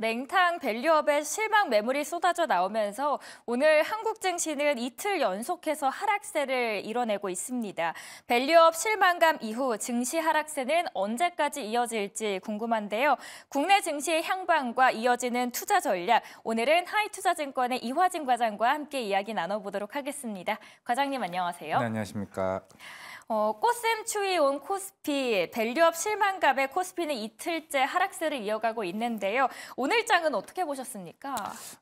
냉탕 밸류업에 실망 매물이 쏟아져 나오면서 오늘 한국 증시는 이틀 연속해서 하락세를 이뤄내고 있습니다. 밸류업 실망감 이후 증시 하락세는 언제까지 이어질지 궁금한데요. 국내 증시의 향방과 이어지는 투자 전략, 오늘은 하이투자증권의 이화진 과장과 함께 이야기 나눠보도록 하겠습니다. 과장님 안녕하세요. 네, 안녕하십니까. 어, 꽃샘 추위 온 코스피, 밸류업 실망감에 코스피는 이틀째 하락세를 이어가고 있는데요. 오늘 장은 어떻게 보셨습니까?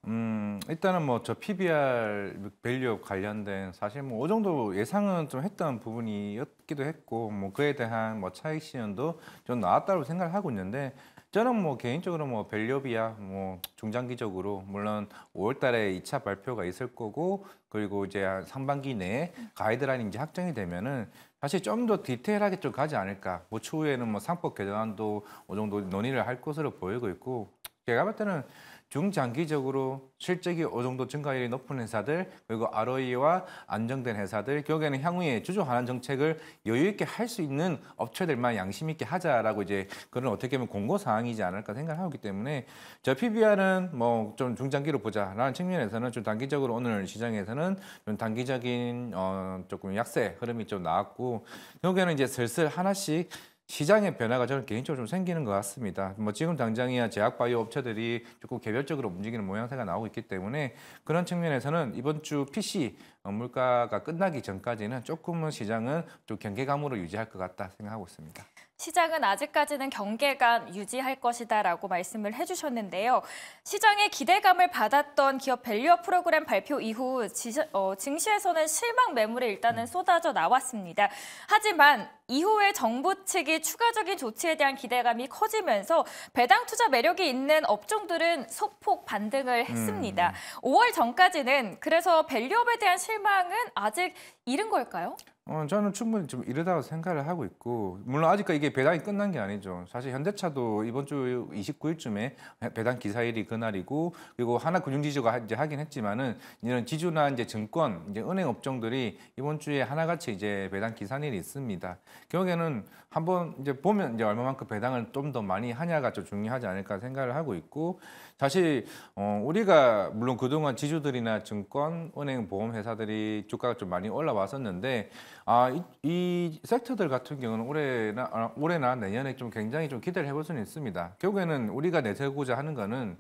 음, 일단은 뭐 저 PBR 밸류업 관련된 사실 뭐오 정도 예상은 좀 했던 부분이었기도 했고 뭐 그에 대한 뭐 차익 시연도 좀 나왔다고 생각을 하고 있는데 저는 뭐 개인적으로 뭐 벨류비아 뭐 중장기적으로 물론 5월달에 2차 발표가 있을 거고 그리고 이제 상반기 내에 가이드라인이 이제 확정이 되면은 사실 좀 더 디테일하게 좀 가지 않을까. 뭐 추후에는 뭐 상법 개정안도 어느 뭐 정도 논의를 할 것으로 보이고 있고 제가 볼 때는 중장기적으로 실적이 어느 정도 증가율이 높은 회사들 그리고 ROE와 안정된 회사들 결국에는 향후에 주주환원 정책을 여유 있게 할 수 있는 업체들만 양심 있게 하자라고 이제 그런 어떻게 보면 공고 사항이지 않을까 생각하기 때문에 저 PBR은 뭐 좀 중장기로 보자라는 측면에서는 좀 단기적으로 오늘 시장에서는 좀 단기적인 어 조금 약세 흐름이 좀 나왔고 결국에는 이제 슬슬 하나씩 시장의 변화가 저는 개인적으로 좀 생기는 것 같습니다. 뭐 지금 당장이야 제약바이오 업체들이 조금 개별적으로 움직이는 모양새가 나오고 있기 때문에 그런 측면에서는 이번 주 PC 어, 물가가 끝나기 전까지는 조금은 시장은 좀 경계감으로 유지할 것 같다 생각하고 있습니다. 시장은 아직까지는 경계감 유지할 것이다라고 말씀을 해주셨는데요. 시장의 기대감을 받았던 기업 밸류업 프로그램 발표 이후 지시, 어, 증시에서는 실망 매물에 일단은 음. 쏟아져 나왔습니다. 하지만 이후에 정부 측이 추가적인 조치에 대한 기대감이 커지면서 배당 투자 매력이 있는 업종들은 소폭 반등을 했습니다. 음. 5월 전까지는 그래서 밸류업에 대한 실망은 아직 이른 걸까요? 어, 저는 충분히 좀 이르다고 생각을 하고 있고 물론 아직까지 이게 배당이 끝난 게 아니죠. 사실 현대차도 이번 주 29일쯤에 배당 기사일이 그날이고 그리고 하나 금융지주가 이제 하긴 했지만은 이런 지주나 이제 증권, 이제 은행 업종들이 이번 주에 하나같이 이제 배당 기사일이 있습니다. 결국에는 한번 이제 보면 이제 얼마만큼 배당을 좀 더 많이 하냐가 좀 중요하지 않을까 생각을 하고 있고 사실 어, 우리가 물론 그동안 지주들이나 증권, 은행, 보험 회사들이 주가가 좀 많이 올라왔었는데 아, 이, 이 섹터들 같은 경우는 올해나 아, 올해나 내년에 좀 굉장히 좀 기대를 해볼 수는 있습니다. 결국에는 우리가 내세우고자 하는 거는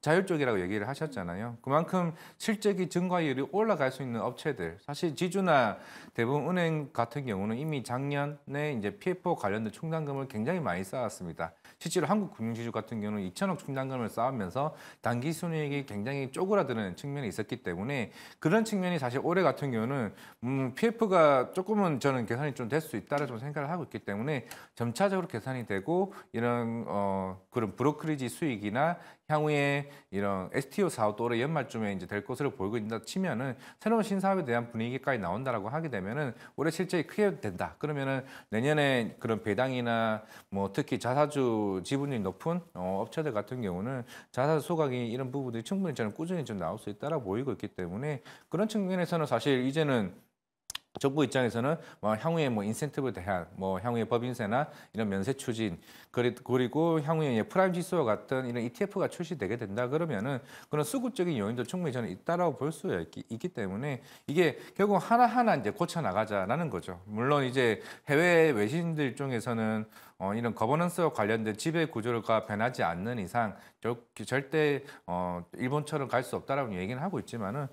자율적이라고 얘기를 하셨잖아요. 그만큼 실적이 증가율이 올라갈 수 있는 업체들, 사실 지주나 대부분 은행 같은 경우는 이미 작년에 이제 PFO 관련된 충당금을 굉장히 많이 쌓았습니다. 실제로 한국 금융지주 같은 경우는 2 0 0 0억 충당금을 쌓으면서 단기 순이익이 굉장히 쪼그라드는 측면이 있었기 때문에 그런 측면이 사실 올해 같은 경우는 음, PF가 조금은 저는 계산이 좀 될 수 있다라 좀 생각을 하고 있기 때문에 점차적으로 계산이 되고 이런 어, 그런 브로커리지 수익이나 향후에 이런 STO 사업 또래 연말쯤에 이제 될 것으로 보이고 있다 치면은 새로운 신사업에 대한 분위기까지 나온다라고 하게 되면은 올해 실적이 크게 된다. 그러면은 내년에 그런 배당이나 뭐 특히 자사주 지분이 높은 어, 업체들 같은 경우는 자사주 소각이 이런 부분들이 충분히 저는 꾸준히 좀 나올 수 있다라 고 보이고 있기 때문에 그런 측면에서는 사실 이제는 정부 입장에서는 뭐 향후에 뭐 인센티브 대안, 뭐 향후에 법인세나 이런 면세 추진, 그리고 향후에 프라임 지수와 같은 이런 ETF가 출시되게 된다 그러면은 그런 수급적인 요인도 충분히 저는 있다라고 볼 수 있기, 때문에 이게 결국 하나하나 이제 고쳐 나가자라는 거죠. 물론 이제 해외 외신들 중에서는 어, 이런 거버넌스와 관련된 지배 구조가 변하지 않는 이상 절, 절대 어, 일본처럼 갈 수 없다라고 얘기는 하고 있지만은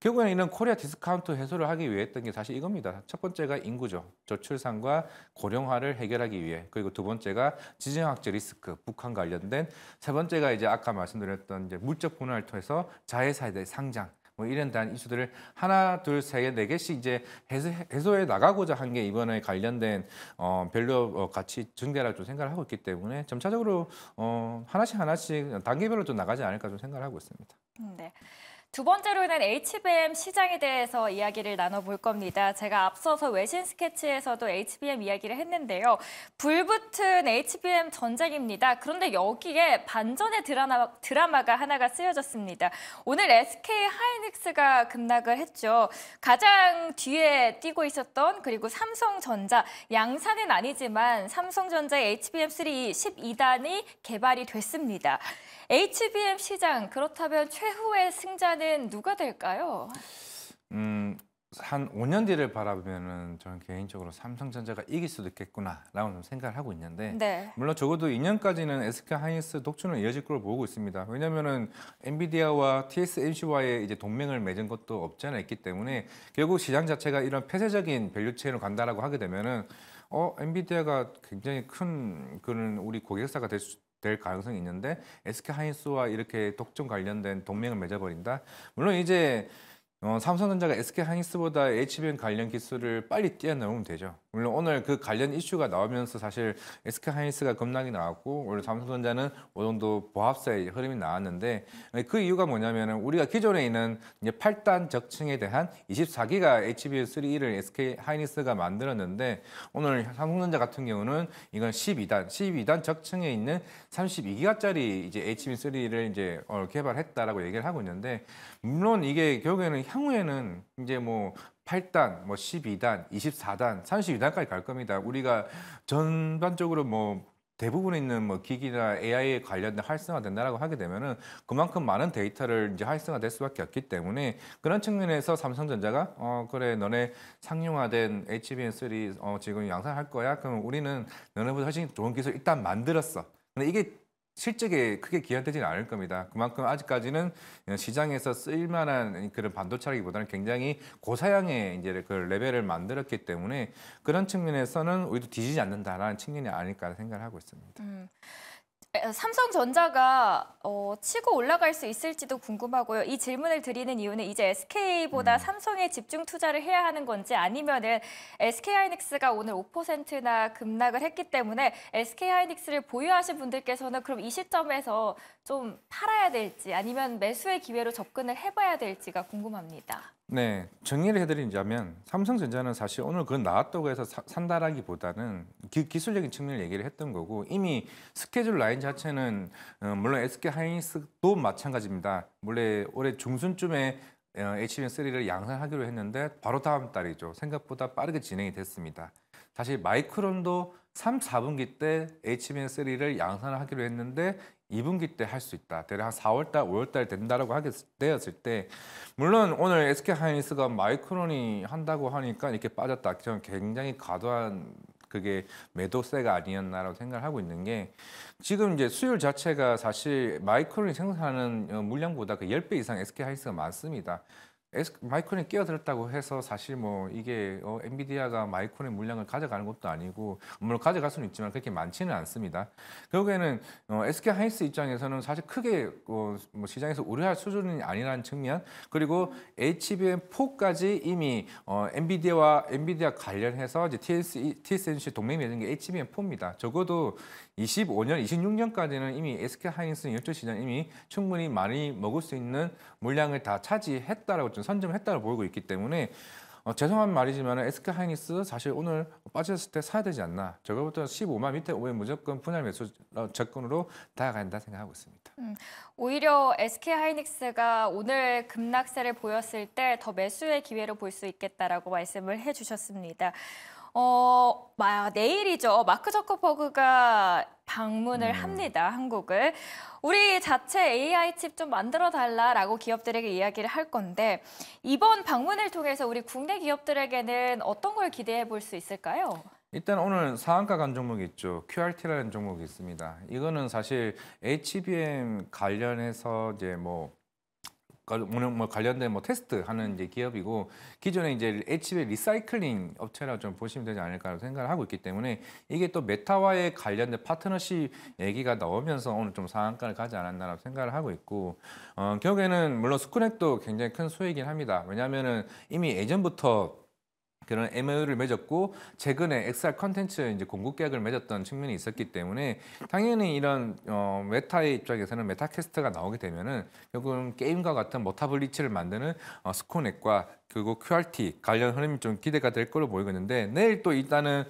결국에는 이런 코리아 디스카운트 해소를 하기 위해 했던 게 사실 이겁니다. 첫 번째가 인구죠. 저출산과 고령화를 해결하기 위해. 그리고 두 번째가 지정학적 리스크, 북한 관련된. 세 번째가 이제 아까 말씀드렸던 이제 물적 분할을 통해서 자회사의 상장. 뭐 이런 단 이슈들을 하나, 둘, 세 개, 네 개씩 이제 해소, 해소해 나가고자 한 게 이번에 관련된 어, 별로 같이 어, 증대라고 좀 생각을 하고 있기 때문에 점차적으로 어, 하나씩 하나씩 단계별로 좀 나가지 않을까 좀 생각을 하고 있습니다. 음, 네. 두 번째로는 HBM 시장에 대해서 이야기를 나눠볼 겁니다. 제가 앞서서 외신 스케치에서도 HBM 이야기를 했는데요. 불붙은 HBM 전쟁입니다. 그런데 여기에 반전의 드라마, 드라마가 하나가 쓰여졌습니다. 오늘 SK 하이닉스가 급락을 했죠. 가장 뒤에 뛰고 있었던 그리고 삼성전자, 양산은 아니지만 삼성전자 HBM3 12단이 개발이 됐습니다. HBM 시장 그렇다면 최후의 승자는 누가 될까요? 음, 한 5년 뒤를 바라보면은 저는 개인적으로 삼성전자가 이길 수도 있겠구나라고 좀 생각을 하고 있는데 네. 물론 적어도 2년까지는 SK 하이닉스 독주는 이어질 걸로 보고 있습니다. 왜냐면은 엔비디아와 TSMC와의 이제 동맹을 맺은 것도 없지 않아 있기 때문에 결국 시장 자체가 이런 폐쇄적인 밸류 체인으로 간다라고 하게 되면은 어 엔비디아가 굉장히 큰 그런 우리 고객사가 될수 될 가능성이 있는데 SK 하이닉스와 이렇게 독점 관련된 동맹을 맺어버린다. 물론 이제 어, 삼성전자가 SK 하이닉스보다 HBM 관련 기술을 빨리 뛰어넘으면 되죠. 물론 오늘 그 관련 이슈가 나오면서 사실 SK 하이닉스가 급락이 나왔고 오늘 삼성전자는 오정도 뭐 보합세의 흐름이 나왔는데 그 이유가 뭐냐면은 우리가 기존에 있는 이제 8단 적층에 대한 24기가 HBM3를 SK 하이닉스가 만들었는데 오늘 삼성전자 같은 경우는 이건 12단, 12단 적층에 있는 32기가짜리 이제 HBM3를 이제 어, 개발했다라고 얘기를 하고 있는데 물론 이게 결국에는 향후에는 이제 뭐 8단, 뭐 12단, 24단, 32단까지 갈 겁니다. 우리가 전반적으로 뭐 대부분에 있는 뭐 기기나 AI에 관련된 활성화된다라고 하게 되면은 그만큼 많은 데이터를 이제 활성화될 수밖에 없기 때문에 그런 측면에서 삼성전자가 어 그래 너네 상용화된 HBM3 어 지금 양산할 거야 그럼 우리는 너네보다 훨씬 좋은 기술 일단 만들었어. 근데 이게 실적에 크게 기여되지는 않을 겁니다. 그만큼 아직까지는 시장에서 쓰일만한 그런 반도체라기보다는 굉장히 고사양의 이제 그 레벨을 만들었기 때문에 그런 측면에서는 우리도 뒤지지 않는다라는 측면이 아닐까 생각을 하고 있습니다. 음. 삼성전자가 어, 치고 올라갈 수 있을지도 궁금하고요. 이 질문을 드리는 이유는 이제 SK보다 음. 삼성에 집중 투자를 해야 하는 건지 아니면은 SK하이닉스가 오늘 5%나 급락을 했기 때문에 SK하이닉스를 보유하신 분들께서는 그럼 이 시점에서 좀 팔아야 될지 아니면 매수의 기회로 접근을 해봐야 될지가 궁금합니다. 네, 정리를 해드리자면 삼성전자는 사실 오늘 그건 나왔다고 해서 사, 산다라기보다는 기, 술적인 측면을 얘기를 했던 거고 이미 스케줄 라인 자체는 어, 물론 SK 하이닉스도 마찬가지입니다. 원래 올해 중순쯤에 어, HBM3를 양산하기로 했는데 바로 다음 달이죠. 생각보다 빠르게 진행이 됐습니다. 다시 마이크론도 3, 4분기 때 HbN3를 양산하기로 했는데 2분기 때 할 수 있다. 대략 한 4월달, 5월달 된다라고 하게 되었을 때 물론 오늘 SK 하이닉스가 마이크론이 한다고 하니까 이렇게 빠졌다. 저는 굉장히 과도한 그게 매도세가 아니었나라고 생각을 하고 있는 게 지금 이제 수율 자체가 사실 마이크론이 생산하는 물량보다 그 10배 이상 SK 하이닉스가 많습니다. 마이크론이 끼어들었다고 해서 사실 뭐 이게 어, 엔비디아가 마이크론의 물량을 가져가는 것도 아니고 물론 가져갈 수는 있지만 그렇게 많지는 않습니다. 결국에는 어, SK 하이스 입장에서는 사실 크게 어, 뭐 시장에서 우려할 수준이 아니라는 측면 그리고 HBM 4까지 이미 어, 엔비디아와 엔비디아 관련해서 이제 TS, e, TSMC 동맹이 되는 게 HBM 4입니다. 적어도 25년, 26년까지는 이미 SK 하이닉스 는 연초 시장 이미 충분히 많이 먹을 수 있는 물량을 다 차지했다라고 좀 선점했다고 보이고 있기 때문에 어, 죄송한 말이지만 SK 하이닉스 사실 오늘 빠졌을 때 사야 되지 않나. 저거부터 15만 밑에 오면 무조건 분할 매수 어, 접근으로 다가간다 생각하고 있습니다. 음, 오히려 SK 하이닉스가 오늘 급락세를 보였을 때 더 매수의 기회로볼 수 있겠다라고 말씀을 해주셨습니다. 어, 마, 내일이죠. 마크 저커버그가 방문을 음. 합니다, 한국을. 우리 자체 AI 칩 좀 만들어 달라라고 기업들에게 이야기를 할 건데 이번 방문을 통해서 우리 국내 기업들에게는 어떤 걸 기대해 볼 수 있을까요? 일단 오늘 상한가 간 종목이 있죠. QRT라는 종목이 있습니다. 이거는 사실 HBM 관련해서 이제 뭐뭐 관련된 뭐 테스트 하는 이제 기업이고 기존에 이제 HB 리사이클링 업체라 좀 보시면 되지 않을까 라고 생각을 하고 있기 때문에 이게 또 메타와의 관련된 파트너십 얘기가 나오면서 오늘 좀 상한가를 가지 않았나라고 생각을 하고 있고 어, 결국에는 물론 스크넥도 굉장히 큰 수혜이긴 합니다. 왜냐면은 이미 예전부터 그런 MOU를 맺었고 최근에 XR 컨텐츠 이제 공급 계약을 맺었던 측면이 있었기 때문에 당연히 이런 어, 메타의 입장에서는 메타캐스트가 나오게 되면은 결국은 게임과 같은 모타블리치를 만드는 어, 스코넷과 그리고 QRT 관련 흐름이 좀 기대가 될 걸로 보이고 는데 내일 또 일단은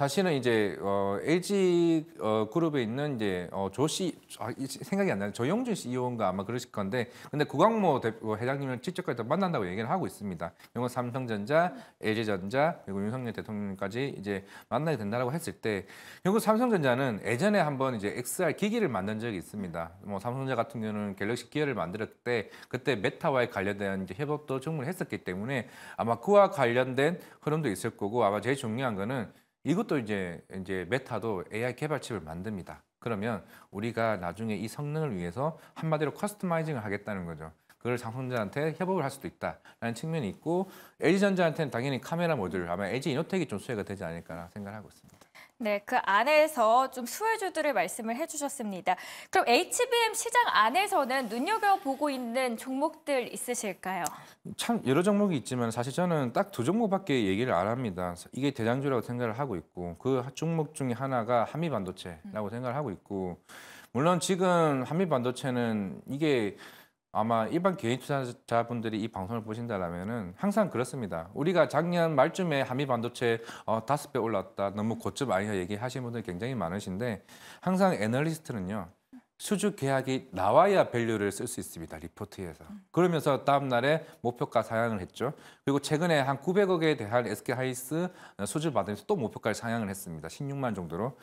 사실은 이제 어, LG 어, 그룹에 있는 이제 어, 조씨 아, 생각이 안 나요. 조영준 CEO인가 아마 그러실 건데 근데 구광모 대, 어, 회장님을 직접까지 만난다고 얘기를 하고 있습니다. 영어 삼성전자, LG전자 그리고 윤석열 대통령까지 이제 만나게 된다라고 했을 때 결국 삼성전자는 예전에 한번 이제 XR 기기를 만든 적이 있습니다. 뭐 삼성전자 같은 경우는 갤럭시 기어를 만들었을 때 그때 메타와의 관련된 이제 협업도 정문을 했었기 때문에 아마 그와 관련된 흐름도 있을 거고 아마 제일 중요한 거는 이것도 이제 이제 메타도 AI 개발 칩을 만듭니다. 그러면 우리가 나중에 이 성능을 위해서 한마디로 커스터마이징을 하겠다는 거죠. 그걸 상품자한테 협업을 할 수도 있다라는 측면이 있고 LG전자한테는 당연히 카메라 모듈 아마 LG 이노텍이 좀 수혜가 되지 않을까 생각하고 있습니다. 네, 그 안에서 좀 수혜주들을 말씀을 해주셨습니다. 그럼 HBM 시장 안에서는 눈여겨보고 있는 종목들 있으실까요? 참 여러 종목이 있지만 사실 저는 딱 두 종목밖에 얘기를 안 합니다. 이게 대장주라고 생각을 하고 있고 그 종목 중에 하나가 한미반도체라고 음. 생각을 하고 있고 물론 지금 한미반도체는 이게 아마 일반 개인 투자자분들이 이 방송을 보신다라면 항상 그렇습니다. 우리가 작년 말쯤에 한미 반도체 어, 다섯 배 올랐다. 너무 고점 아니냐 얘기하시는 분들 이 굉장히 많으신데 항상 애널리스트는요. 수주 계약이 나와야 밸류를 쓸 수 있습니다. 리포트에서. 음. 그러면서 다음 날에 목표가 상향을 했죠. 그리고 최근에 한 900억에 대한 SK 하이스 어, 수주 받으면서 또 목표가를 상향을 했습니다. 16만 정도로.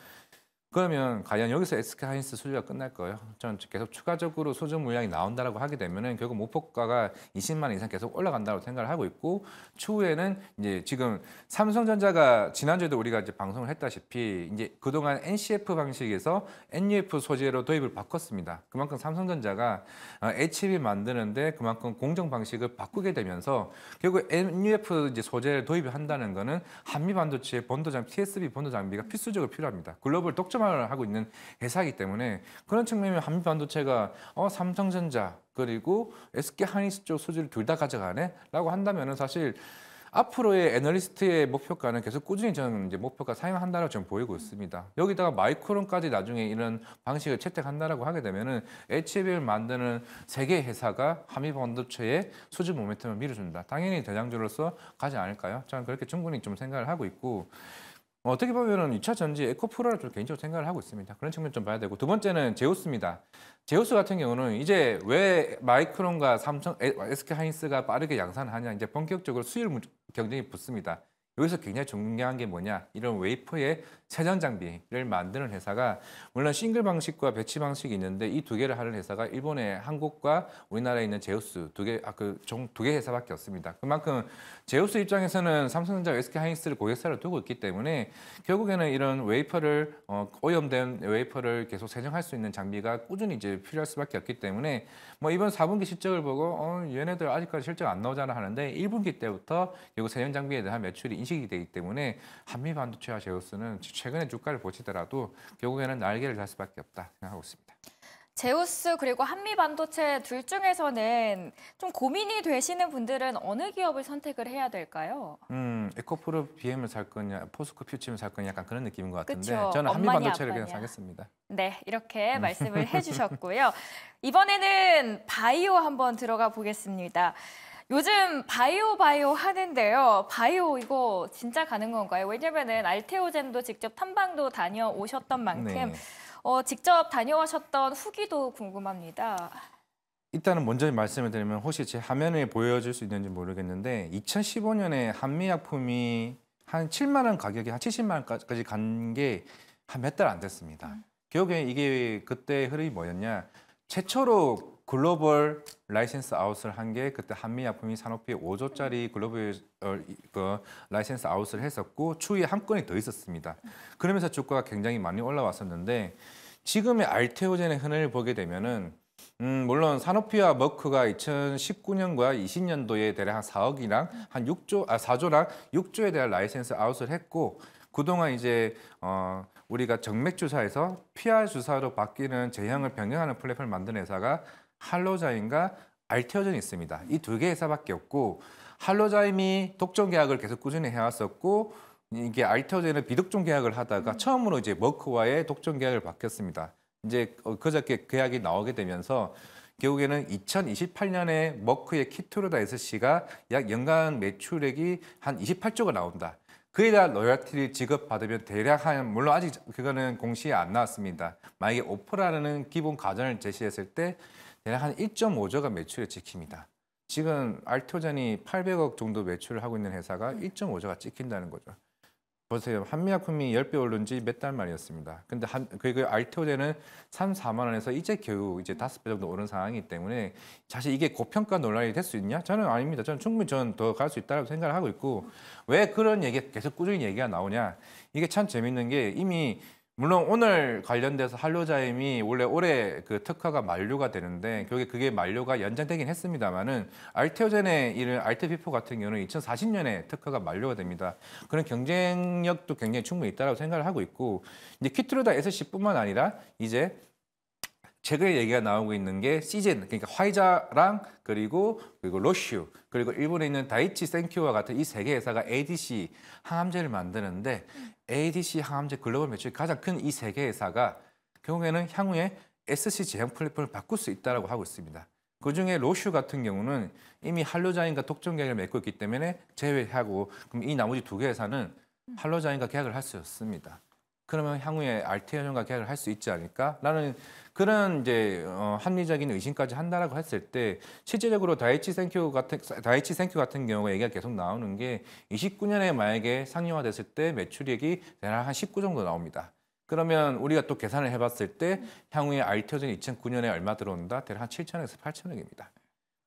그러면 과연 여기서 SK 하이닉스 수주가 끝날 거예요. 전 계속 추가적으로 수주 물량이 나온다라고 하게 되면은 결국 목표가가 20만 원 이상 계속 올라간다고 생각을 하고 있고 추후에는 이제 지금 삼성전자가 지난주에도 우리가 이제 방송을 했다시피 이제 그동안 NCF 방식에서 NUF 소재로 도입을 바꿨습니다. 그만큼 삼성전자가 어, HB e 만드는데 그만큼 공정 방식을 바꾸게 되면서 결국 NUF 이제 소재를 도입을 한다는 거는 한미 반도체 본도 장 PSB 본도 장비가 필수적으로 필요합니다. 글로벌 독점 상황을 하고 있는 회사이기 때문에 그런 측면이 한미반도체가 어, 삼성전자 그리고 SK 하이닉스 쪽소재를둘 다 가져가네라고 한다면은 사실 앞으로의 애널리스트의 목표가는 계속 꾸준히 저는 이제 목표가 사용한다라고 저는 보이고 있습니다. 여기다가 마이크론까지 나중에 이런 방식을 채택한다라고 하게 되면은 HB를 만드는 세계 회사가 한미 반도체의 수주 모멘텀을 밀어준다. 당연히 대장주로서 가지 않을까요? 저는 그렇게 충분히 좀 생각을 하고 있고 뭐 어떻게 보면 은 2차 전지 에코프로를 좀 개인적으로 생각을 하고 있습니다. 그런 측면 좀 봐야 되고 두 번째는 제우스입니다. 제우스 같은 경우는 이제 왜 마이크론과 삼성, SK 하이닉스가 빠르게 양산하냐 이제 본격적으로 수율 경쟁이 붙습니다. 여기서 굉장히 중요한 게 뭐냐? 이런 웨이퍼의 세전 장비를 만드는 회사가 물론 싱글 방식과 배치 방식이 있는데 이 두 개를 하는 회사가 일본의 한국과 우리나라에 있는 제우스 두 개, 아, 그, 종, 두 개 회사밖에 없습니다. 그만큼 제우스 입장에서는 삼성전자 SK 하이닉스를 고객사를 두고 있기 때문에 결국에는 이런 웨이퍼를, 어, 오염된 웨이퍼를 계속 세정할 수 있는 장비가 꾸준히 이제 필요할 수밖에 없기 때문에 뭐 이번 4분기 실적을 보고, 어, 얘네들 아직까지 실적 안 나오잖아 하는데 1분기 때부터 결국 세전 장비에 대한 매출이 인식이 되기 때문에 한미 반도체와 제우스는 최근에 주가를 보시더라도 결국에는 날개를 달 수밖에 없다 생각하고 있습니다. 제우스 그리고 한미 반도체 둘 중에서는 좀 고민이 되시는 분들은 어느 기업을 선택을 해야 될까요? 음, 에코프로 BM을 살 거냐, 포스코 퓨침을 살 거냐 약간 그런 느낌인 것 같은데 그쵸? 저는 한미 반도체를 아빠냐. 그냥 사겠습니다. 네, 이렇게 음. 말씀을 해주셨고요. 이번에는 바이오 한번 들어가 보겠습니다. 요즘 바이오 바이오 하는데요. 바이오 이거 진짜 가는 건가요? 왜냐면은 알테오젠도 직접 탐방도 다녀오셨던 만큼 네. 어, 직접 다녀오셨던 후기도 궁금합니다. 일단은 먼저 말씀을 드리면 혹시 제 화면에 보여줄 수 있는지 모르겠는데 2015년에 한미약품이 한 7만 원 가격이 한 70만 원까지 간 게 한 몇 달 안 됐습니다. 음. 결국에 이게 그때 흐름이 뭐였냐? 최초로 글로벌 라이센스 아웃을 한 게 그때 한미약품이 산업부에 5조짜리 글로벌 어, 그 라이센스 아웃을 했었고 추후에 한 건이 더 있었습니다. 그러면서 주가가 굉장히 많이 올라왔었는데 지금의 알테오젠의 흔을 보게 되면은 음, 물론 산오피와 머크가 2019년과 20년도에 대략 한 4억이랑 한 6조, 아, 4조랑 6조에 대한 라이센스 아웃을 했고 그동안 이제 어, 우리가 정맥 주사에서 PR 주사로 바뀌는 제형을 변경하는 플랫폼을 만든 회사가 할로자임과 알테오젠이 있습니다. 이 두개의 회사밖에 없고 할로자임이 독점 계약을 계속 꾸준히 해왔었고 이게 알테오젠은 비독점 계약을 하다가 음. 처음으로 이제 머크와의 독점 계약을 바뀌었습니다. 이제 어, 그저께 계약이 나오게 되면서 결국에는 2028년에 머크의 키토르다 SC가 약 연간 매출액이 한 28조가 나온다. 그에 대한 로열티를 지급받으면 대략 한 물론 아직 그거는 공시에 안 나왔습니다. 만약에 오퍼라는 기본 가전을 제시했을 때 대략 한 1.5조가 매출에 찍힙니다. 지금 알토전이 800억 정도 매출을 하고 있는 회사가 1.5조가 음. 찍힌다는 거죠. 보세요. 한미약품이 10배 오른 지 몇 달 만이었습니다. 근데 한, 그리고 알토오제는 3, 4만 원에서 이제 겨우 이제 5배 정도 오른 상황이기 때문에 사실 이게 고평가 논란이 될 수 있냐? 저는 아닙니다. 저는 충분히 저는 더갈 수 있다고 생각을 하고 있고 왜 그런 얘기 계속 꾸준히 얘기가 나오냐? 이게 참 재밌는 게 이미 물론 오늘 관련돼서 한로자임이 원래 올해 그 특허가 만료가 되는데 결국에 그게 만료가 연장되긴 했습니다만은 알테오젠의 이를 알테피포 같은 경우는 2040년에 특허가 만료가 됩니다. 그런 경쟁력도 굉장히 충분히 있다고 생각을 하고 있고 이제 키트로다 SC뿐만 아니라 이제 최근에 얘기가 나오고 있는 게시젠 그러니까 화이자랑 그리고 그리고 러슈 그리고 일본에 있는 다이치 센큐와 같은 이 세 개 회사가 ADC 항암제를 만드는데 ADC 항암제 글로벌 매출 이 가장 큰 이 세 개 회사가 결국에는 향후에 SC 제형 플랫폼을 바꿀 수 있다라고 하고 있습니다. 그중에 로슈 같은 경우는 이미 한로자인과 독점 계약을 맺고 있기 때문에 제외하고 그럼 이 나머지 두개 회사는 한로자인과 계약을 할 수 없습니다. 그러면 향후에 알테현과 계약을 할 수 있지 않을까라는 그런 이제 어, 합리적인 의심까지 한다라고 했을 때 실제적으로 다이치 생큐 같은 다이치 생큐 같은 경우가 얘기가 계속 나오는 게 29년에 만약에 상용화됐을 때 매출액이 대략 한 19 정도 나옵니다. 그러면 우리가 또 계산을 해봤을 때 향후에 알테오전 2009년에 얼마 들어온다? 대략 한 7천에서 8천억입니다.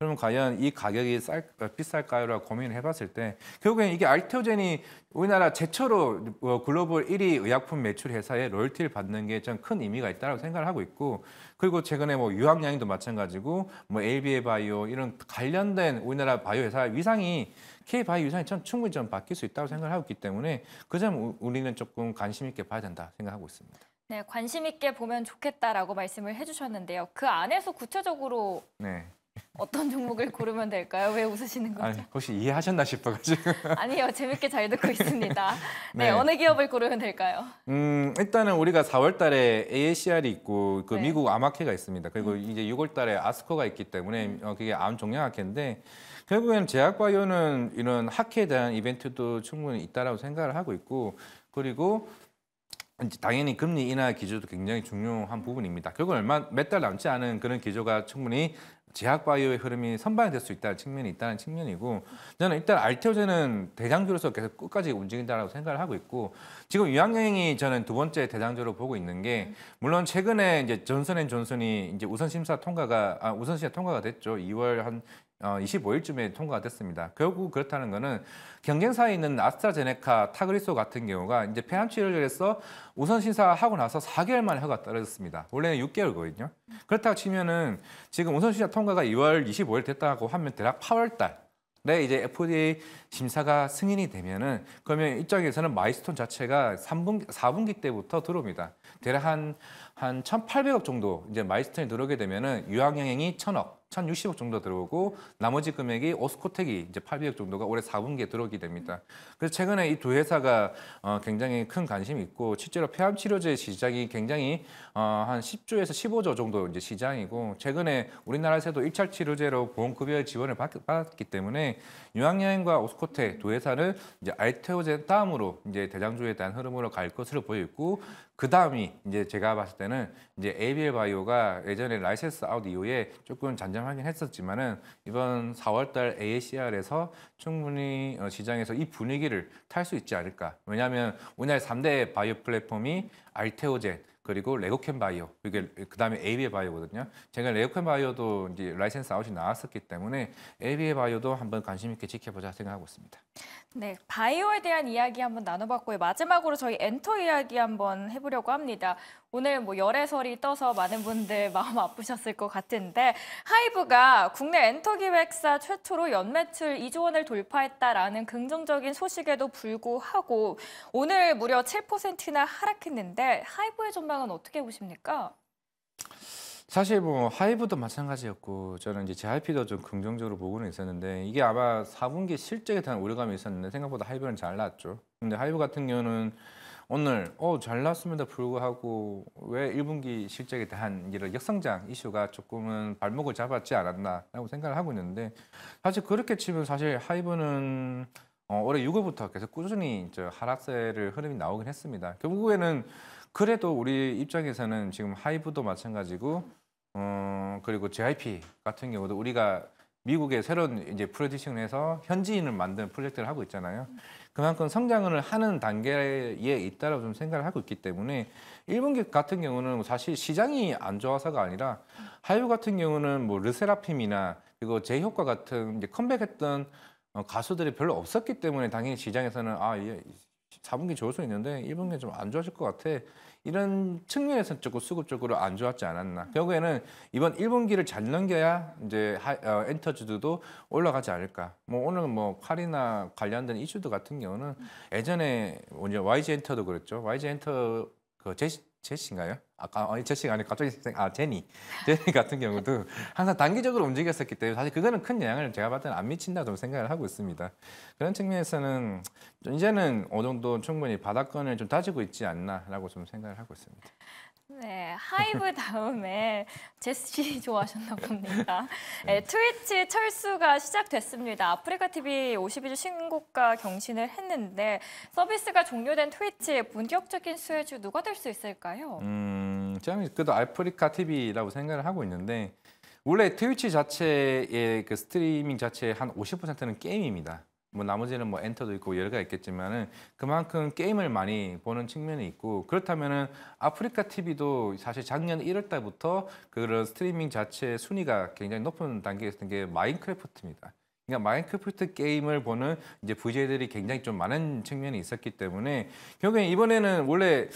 그러면 과연 이 가격이 쌀, 어, 비쌀까요라고 고민을 해봤을 때 결국엔 이게 알테오젠이 우리나라 최초로 어, 글로벌 1위 의약품 매출 회사의 로열티를 받는 게 좀 큰 의미가 있다고 생각을 하고 있고 그리고 최근에 뭐 유학양도 마찬가지고 뭐 LBA 바이오 이런 관련된 우리나라 바이오 회사 위상이 K 바이오 위상이 참 충분히 좀 바뀔 수 있다고 생각을 하고 있기 때문에 그 점 우리는 조금 관심 있게 봐야 된다 생각하고 있습니다. 네, 관심 있게 보면 좋겠다라고 말씀을 해주셨는데요. 그 안에서 구체적으로 네. 어떤 종목을 고르면 될까요? 왜 웃으시는 거죠? 아니, 혹시 이해하셨나 싶어가지고. 아니요, 재밌게 잘 듣고 있습니다. 네, 네, 어느 기업을 고르면 될까요? 음, 일단은 우리가 4월달에 a a r 이 있고 그 네. 미국 암학회가 있습니다. 그리고 음. 이제 6월달에 아스코가 있기 때문에 음. 어, 그게 암 종양학회인데 결국엔 제약바이오는 이런 학회에 대한 이벤트도 충분히 있다고 생각을 하고 있고 그리고 당연히 금리 인하 기조도 굉장히 중요한 부분입니다. 결국 얼마 몇 달 남지 않은 그런 기조가 충분히 제약 바이오의 흐름이 선반이 될 수 있다는 측면이 있다는 측면이고 저는 일단 알테오제는 대장주로서 계속 끝까지 움직인다고 생각을 하고 있고 지금 유학여행이 저는 두 번째 대장주로 보고 있는 게 물론 최근에 이제 존슨앤존슨이 이제 우선 심사 통과가 아 우선 심사 통과가 됐죠. 2월 한 25일쯤에 어, 통과가 됐습니다. 결국 그렇다는 것은 경쟁사에 있는 아스트라제네카, 타그리소 같은 경우가 이제 폐암 치료를 해서 우선 심사하고 나서 4개월 만에 허가 떨어졌습니다. 원래는 6개월거든요. 그렇다고 치면은 지금 우선 심사 통과가 2월 25일 됐다고 하면 대략 8월 달 네, 이제 FDA 심사가 승인이 되면은 그러면 입장에서는 마이스톤 자체가 3분 4분기 때부터 들어옵니다. 대략 한, 한 1,800억 정도 이제 마이스톤이 들어오게 되면은 유황영향이 1,000억, 1,060억 정도 들어오고 나머지 금액이 오스코텍이 이제 800억 정도가 올해 4분기에 들어오게 됩니다. 그래서 최근에 이 두 회사가 어, 굉장히 큰 관심이 있고 실제로 폐암 치료제 시장이 굉장히 어, 한 10조에서 15조 정도 이제 시장이고 최근에 우리나라에서도 일차 치료제로 보험급여 지원을 받, 받았기 때문에 유학여행과 오스코텍 두 회사는 이제 알테오젠 다음으로 이제 대장주에 대한 흐름으로 갈 것으로 보이고 그 다음이 이제 제가 봤을 때는 이제 ABL 바이오가 예전에 라이센스 아웃 이후에 조금 잔잔하긴 했었지만은 이번 4월달 AACR에서 충분히 어, 시장에서 이 분위기를 탈 수 있지 않을까. 왜냐하면 오늘 3대 바이오 플랫폼이 알테오젠 그리고 레고캔 바이오 이게 그 다음에 AB의 바이오거든요. 제가 레고캔 바이오도 이제 라이센스 아웃이 나왔었기 때문에 AB의 바이오도 한번 관심 있게 지켜보자 생각하고 있습니다. 네, 바이오에 대한 이야기 한번 나눠봤고요. 마지막으로 저희 엔터 이야기 한번 해보려고 합니다. 오늘 뭐 열애설이 떠서 많은 분들 마음 아프셨을 것 같은데 하이브가 국내 엔터 기획사 최초로 연매출 2조 원을 돌파했다라는 긍정적인 소식에도 불구하고 오늘 무려 7%나 하락했는데 하이브의 전망은 어떻게 보십니까? 사실 뭐 하이브도 마찬가지였고 저는 이제 JYP도 좀 긍정적으로 보고는 있었는데 이게 아마 4분기 실적에 대한 우려감이 있었는데 생각보다 하이브는 잘나죠 근데 하이브 같은 경우는 오늘 어잘 났왔음에도 불구하고 왜 1분기 실적에 대한 이런 역성장 이슈가 조금은 발목을 잡았지 않았나라고 생각을 하고 있는데 사실 그렇게 치면 사실 하이브는 어, 올해 6월부터 계속 꾸준히 저 하락세를 흐름이 나오긴 했습니다. 결국에는 그래도 우리 입장에서는 지금 하이브도 마찬가지고 음, 그리고 JIP 같은 경우도 우리가 미국의 새로운 이제 프로듀싱을 해서 현지인을 만드는 프로젝트를 하고 있잖아요. 그만큼 성장을 하는 단계에 있다고좀 생각을 하고 있기 때문에 일본객 같은 경우는 뭐 사실 시장이 안 좋아서가 아니라 하유 같은 경우는 뭐 르세라핌이나 그리고 제효과 같은 이제 컴백했던 어, 가수들이 별로 없었기 때문에 당연히 시장에서는 아, 예, 4분기 좋을 수 있는데 일본계 좀안 좋아질 것 같아. 이런 측면에서 조금 수급적으로 안 좋았지 않았나. 결국에는 이번 1분기를 잘 넘겨야 이제 어, 엔터주도 올라가지 않을까. 뭐 오늘 뭐 칼이나 관련된 이슈들 같은 경우는 예전에 YG 엔터도 그랬죠. YG 엔터 그 제시 제시인가요? 아까 아 제시가 아니 갑자기 아 제니 제니 같은 경우도 항상 단기적으로 움직였었기 때문에 사실 그거는 큰 영향을 제가 봤을 때는 안 미친다 좀 생각을 하고 있습니다. 그런 측면에서는 이제는 어느 정도 충분히 바닥권을 좀 다지고 있지 않나라고 좀 생각을 하고 있습니다. 네, 하이브 다음에 제스 좋아하셨나 봅니다. 네, 네, 트위치 철수가 시작됐습니다. 아프리카 TV 52주 신고가 경신을 했는데 서비스가 종료된 트위치의 본격적인 수혜주 누가 될 수 있을까요? 음, 저는 그래도 아프리카 TV라고 생각을 하고 있는데 원래 트위치 자체의 그 스트리밍 자체의 한 50%는 게임입니다. 뭐 나머지는 뭐 엔터도 있고 여러가 있겠지만은 그만큼 게임을 많이 보는 측면이 있고 그렇다면은 아프리카 TV도 사실 작년 1월 달부터 그런 스트리밍 자체 순위가 굉장히 높은 단계에 있었던 게 마인크래프트입니다. 그러니까 마인크래프트 게임을 보는 이제 VJ들이 굉장히 좀 많은 측면이 있었기 때문에 결국엔 이번에는 원래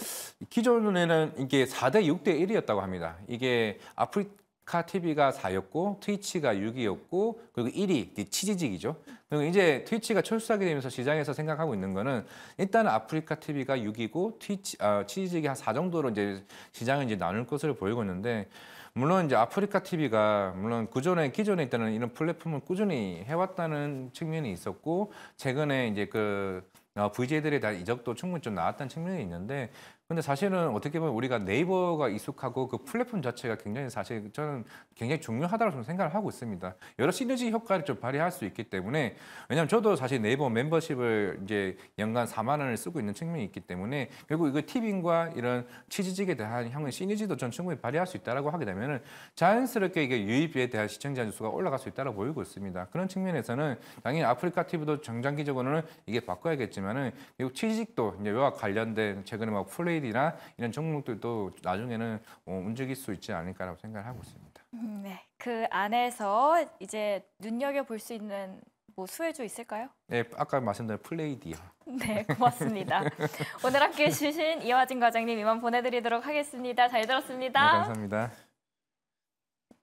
기존에는 이게 4대 6대 1이었다고 합니다. 이게 아프리카 카티비가 4였고 트위치가 6이었고 그리고 1위 치지직이죠. 그리고 이제 트위치가 철수하게 되면서 시장에서 생각하고 있는 거는 일단 아프리카 TV가 6이고 트위치 아, 치지직이 한 4 정도로 이제 시장을 이제 나눌 것으로 보이고 있는데 물론 이제 아프리카 TV가 물론 그전에 기존에 있다는 이런 플랫폼을 꾸준히 해왔다는 측면이 있었고 최근에 이제 그 어, VJ들에 대한 이적도 충분히 좀 나왔다는 측면이 있는데 근데 사실은 어떻게 보면 우리가 네이버가 익숙하고 그 플랫폼 자체가 굉장히 사실 저는 굉장히 중요하다고 저는 생각을 하고 있습니다. 여러 시너지 효과를 좀 발휘할 수 있기 때문에 왜냐하면 저도 사실 네이버 멤버십을 이제 연간 4만 원을 쓰고 있는 측면이 있기 때문에 결국 이거 티빙과 이런 취지직에 대한 향후 시너지도 전 충분히 발휘할 수 있다라고 하게 되면은 자연스럽게 이게 유입에 대한 시청자 수가 올라갈 수 있다고 보이고 있습니다. 그런 측면에서는 당연히 아프리카 TV도 정장기적으로는 이게 바꿔야겠지만은 그리고 취직도 이제 와 관련된 최근에 막 플레이 트레이드나 이런 종목들도 나중에는 어, 움직일 수 있지 않을까라고 생각을 하고 있습니다. 음, 네, 그 안에서 이제 눈여겨 볼 수 있는 뭐 수혜주 있을까요? 네, 아까 말씀드린 플레이디아. 네, 고맙습니다. 오늘 함께해 주신 이화진 과장님 이만 보내드리도록 하겠습니다. 잘 들었습니다. 네, 감사합니다.